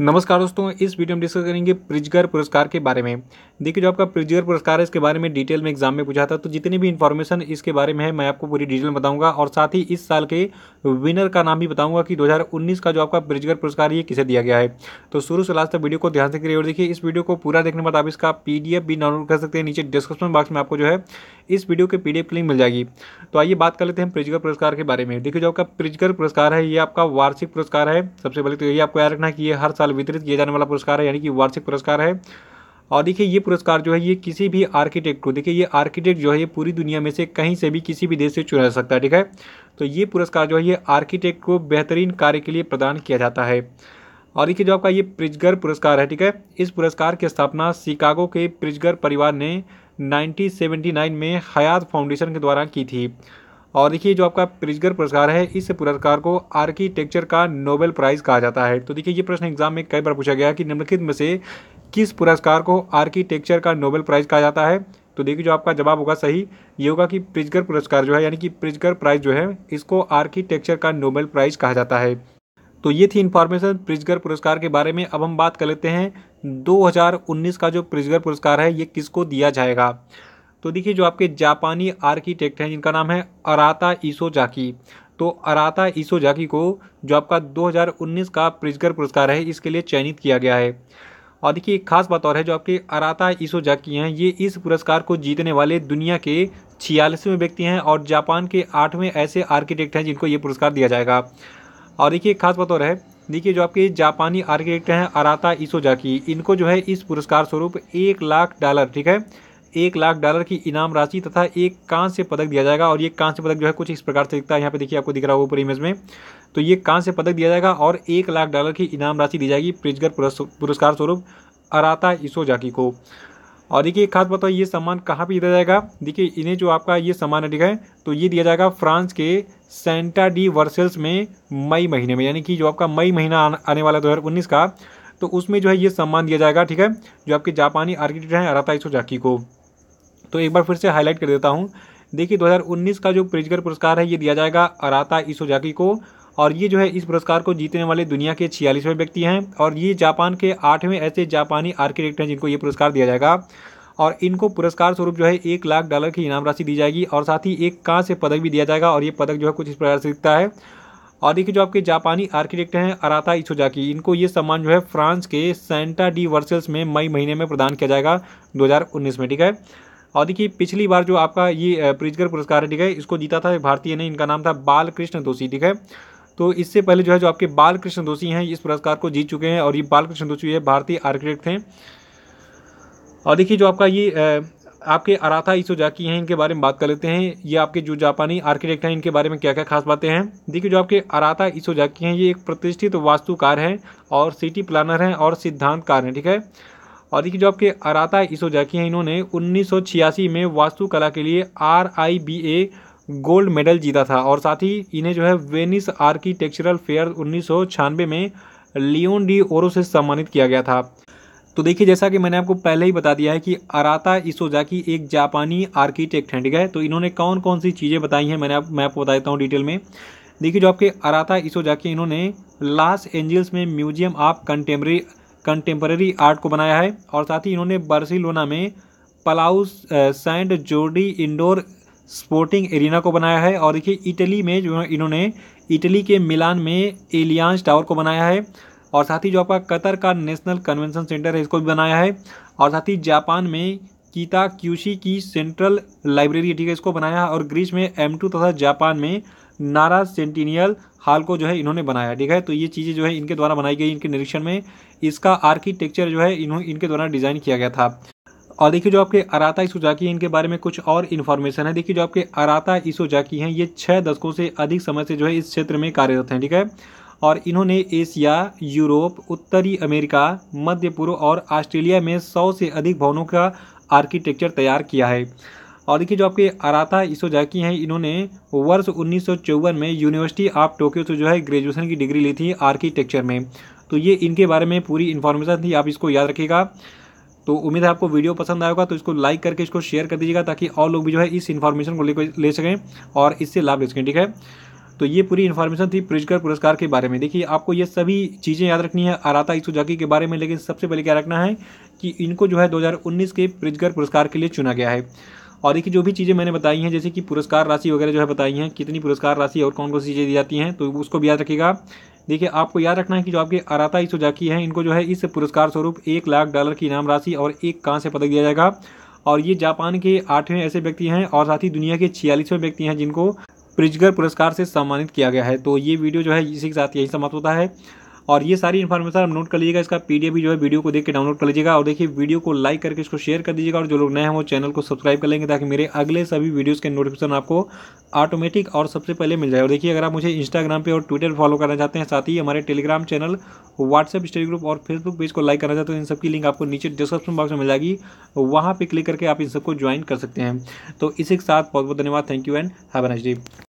नमस्कार दोस्तों इस वीडियो में डिस्कस करेंगे प्रिजगर पुरस्कार के बारे में देखिए जो आपका प्रिजगर पुरस्कार है इसके बारे में डिटेल में एग्जाम में पूछा था तो जितनी भी इन्फॉर्मेशन इसके बारे में है मैं आपको पूरी डिटेल में बताऊंगा और साथ ही इस साल के विनर का नाम भी बताऊंगा कि 2019 का जो आपका प्रिजगर पुरस्कार ये किसे दिया गया है तो शुरू से लास्ट तक वीडियो को ध्यान से करिए और देखिए इस वीडियो को पूरा देखने बाद आप इसका पी भी डाउनलोड कर सकते हैं नीचे डिस्क्रिप्शन बॉक्स में आपको जो है इस वीडियो के पी डी लिंक मिल जाएगी तो आइए बात कर लेते हैं प्रिजगर पुरस्कार के बारे में देखिए जो आपका प्रिजगर पुरस्कार है ये आपका वार्षिक पुरस्कार है सबसे पहले तो ये आपको याद रखना कि ये हर साल साल वितरित किया जाने वाला पुरस्कार है यानी कि वार्षिक पुरस्कार है और देखिए ये पुरस्कार जो है ये किसी भी आर्किटेक्ट को देखिए ये आर्किटेक्ट जो है ये पूरी दुनिया में से कहीं से भी किसी भी देश से चुना जा सकता है ठीक है तो ये पुरस्कार जो है ये आर्किटेक्ट को बेहतरीन कार्य के लिए प्रदान किया जाता है और देखिए जो आपका ये प्रिजगर पुरस्कार है ठीक है इस पुरस्कार की स्थापना शिकागो के प्रिजगर परिवार ने 1979 में हयात फाउंडेशन के द्वारा की थी और देखिए जो आपका प्रिजगर पुरस्कार है इस पुरस्कार को आर्किटेक्चर का नोबेल प्राइज़ कहा जाता है तो देखिए ये प्रश्न एग्जाम में कई बार पूछा गया कि निम्नलिखित में से किस पुरस्कार को आर्किटेक्चर का नोबेल प्राइज़ कहा जाता है तो देखिए जो आपका जवाब होगा सही ये होगा कि प्रिजगर पुरस्कार जो है यानी कि प्रिजगर प्राइज़ जो है इसको आर्किटेक्चर का नोबेल प्राइज़ कहा जाता है तो ये थी इन्फॉर्मेशन प्रिजगर पुरस्कार के बारे में अब हम बात कर लेते हैं 2019 का जो प्रिजगर पुरस्कार है ये किसको दिया जाएगा तो देखिए जो आपके जापानी आर्किटेक्ट हैं जिनका नाम है अराता ईसो जाकी तो अराता जाकी को जो आपका 2019 का प्रिजगर पुरस्कार है इसके लिए चयनित किया गया है और देखिए एक खास बात और है जो आपके अराता ईसो जाकी हैं ये इस पुरस्कार को जीतने वाले दुनिया के छियालीसवें व्यक्ति हैं और जापान के आठवें ऐसे आर्किटेक्ट हैं जिनको ये पुरस्कार दिया जाएगा और देखिए एक खास बात और है देखिए जो आपके जापानी आर्किटेक्ट हैं अराता ईसो जाकी इनको जो है इस पुरस्कार स्वरूप एक लाख डॉलर ठीक है एक लाख डॉलर की इनाम राशि तथा एक कांस्य पदक दिया जाएगा और ये कांस्य पदक जो है कुछ इस प्रकार से दिखता है यहाँ पे देखिए आपको दिख रहा होगा ऊपर इमेज में तो ये कांस्य पदक दिया जाएगा और एक लाख डॉलर की इनाम राशि दी जाएगी प्रिजगर पुरस्कार स्वरूप अराता जाकी को और देखिए एक खास बताओ ये सम्मान कहाँ पर दिया जाएगा देखिए इन्हें जो आपका ये सम्मान है ठीक है तो ये दिया जाएगा फ्रांस के सेंटा डी वर्सेल्स में मई महीने में यानी कि जो आपका मई महीना आने वाला दो हज़ार उन्नीस का तो उसमें जो है ये सम्मान दिया जाएगा ठीक है जो आपके जापानी आर्किटेक्ट हैं अराता जाकी को तो एक बार फिर से हाईलाइट कर देता हूँ देखिए 2019 का जो प्रिजगर पुरस्कार है ये दिया जाएगा अराता इसोजाकी को और ये जो है इस पुरस्कार को जीतने वाले दुनिया के छियालीसवें व्यक्ति हैं और ये जापान के आठवें ऐसे जापानी आर्किटेक्ट हैं जिनको ये पुरस्कार दिया जाएगा और इनको पुरस्कार स्वरूप जो है एक लाख डॉलर की इनाम राशि दी जाएगी और साथ ही एक कहाँ से पदक भी दिया जाएगा और ये पदक जो है कुछ इस प्रकार से दिखता है और देखिए जो आपके जापानी आर्किटेक्ट हैं अराता इसोजाकी इनको ये सम्मान जो है फ्रांस के सेंटा डी वर्सल्स में मई महीने में प्रदान किया जाएगा दो में ठीक है और देखिए पिछली बार जो आपका ये प्रिजगर पुरस्कार है ठीक है इसको जीता था भारतीय ने इनका नाम था बाल कृष्ण दोषी ठीक है तो इससे पहले जो है जो आपके बाल कृष्ण दोषी हैं इस पुरस्कार को जीत चुके हैं और ये बाल कृष्ण दोषी है भारतीय आर्किटेक्ट थे और देखिए जो आपका ये आपके अराथा जाकी हैं इनके बारे में बात कर लेते हैं ये आपके जो जापानी आर्किटेक्ट हैं इनके बारे में क्या क्या खास बातें हैं देखिए जो आपके अराथा जाकी हैं ये एक प्रतिष्ठित वास्तुकार हैं और सिटी प्लानर हैं और सिद्धांतकार हैं ठीक है और देखिए जो आपके अराता इसोजाकी हैं इन्होंने उन्नीस में वास्तुकला के लिए R I B A gold medal जीता था और साथ ही इन्हें जो है वेनिस आर्किटेक्चरल फेयर उन्नीस में लियोन डी ओरो से सम्मानित किया गया था तो देखिए जैसा कि मैंने आपको पहले ही बता दिया है कि अराता की एक जापानी आर्किटेक्ट हैं ठीक है तो इन्होंने कौन कौन सी चीज़ें बताई हैं मैंने आप मैं आपको बता देता हूँ डिटेल में देखिए जो आपके अराता इसोजाकी इन्होंने लॉस एंजल्स में museum of contemporary contemporary art को बनाया है और साथ ही इन्होंने बार्सिलोना में Palau Sant Jordi indoor sporting arena को बनाया है और देखिए इटली में जो है इन्होंने इटली के मिलान में एलियांस टावर को बनाया है और साथ ही जो आपका कतर का नेशनल कन्वेंशन सेंटर है इसको भी बनाया है और साथ ही जापान में कीता क्यूशी की सेंट्रल लाइब्रेरी ठीक है इसको बनाया है और ग्रीस में एम तथा जापान में नारा सेंटिनियल हाल को जो है इन्होंने बनाया ठीक है तो ये चीज़ें जो है इनके द्वारा बनाई गई इनके निरीक्षण में इसका आर्किटेक्चर जो है इन्होंने इनके द्वारा डिज़ाइन किया गया था और देखिए जो आपके अराता इसोजाकी इनके बारे में कुछ और इन्फॉर्मेशन है देखिए जो आपके अराता इसोजाकी हैं ये छः दशकों से अधिक समय से जो है इस क्षेत्र में कार्यरत हैं ठीक है और इन्होंने एशिया यूरोप उत्तरी अमेरिका मध्य पूर्व और ऑस्ट्रेलिया में सौ से अधिक भवनों का आर्किटेक्चर तैयार किया है और देखिए जो आपके आराता इसोजाकी हैं इन्होंने वर्ष उन्नीस में यूनिवर्सिटी ऑफ टोक्यो से जो है ग्रेजुएशन की डिग्री ली थी आर्किटेक्चर में तो ये इनके बारे में पूरी इन्फॉर्मेशन थी आप इसको याद रखिएगा तो उम्मीद है आपको वीडियो पसंद आएगा तो इसको लाइक करके इसको शेयर कर दीजिएगा ताकि और लोग भी जो है इस इन्फॉर्मेशन को ले सकें और इससे लाभ ले सकें ठीक है तो ये पूरी इन्फॉर्मेशन थी प्रिजकर पुरस्कार के बारे में देखिए आपको ये सभी चीज़ें याद रखनी है आराता इसुजाकी के बारे में लेकिन सबसे पहले क्या रखना है कि इनको जो है दो के प्रिजकर पुरस्कार के लिए चुना गया है और देखिए जो भी चीज़ें मैंने बताई हैं जैसे कि पुरस्कार राशि वगैरह जो है बताई हैं कितनी पुरस्कार राशि और कौन कौन सी चीज़ें दी जाती हैं तो उसको भी याद रखिएगा देखिए आपको याद रखना है कि जो आपके अराता जाकी हैं इनको जो है इस पुरस्कार स्वरूप एक लाख डॉलर की इनाम राशि और एक कहाँ से पदक दिया जाएगा और ये जापान के आठवें ऐसे व्यक्ति हैं और साथ ही दुनिया के छियालीसवें व्यक्ति हैं जिनको प्रिजगर पुरस्कार से सम्मानित किया गया है तो ये वीडियो जो है इसी के साथ यही समाप्त होता है और ये सारी इन्फॉर्मेशन आप नोट कर लीजिएगा इसका पीडीएफ भी जो है वीडियो को देख के डाउनलोड कर लीजिएगा और देखिए वीडियो को लाइक करके इसको शेयर कर दीजिएगा और जो लोग नए हैं वो चैनल को सब्सक्राइब कर लेंगे ताकि मेरे अगले सभी वीडियोज़ के नोटिफिकेशन आपको ऑटोमेटिक और सबसे पहले मिल जाए और देखिए अगर आप मुझे इंस्टाग्राम पर और ट्विटर फॉलो करना चाहते हैं साथ ही हमारे Telegram channel WhatsApp study group और फेसबुक पेज को लाइक करना चाहते हैं इन सबकी लिंक आपको नीचे डिस्क्रिप्शन बॉक्स में मिल जाएगी वहाँ पर क्लिक करके आप इन सबको ज्वाइन कर सकते हैं तो इसी के साथ बहुत बहुत धन्यवाद thank you and have an H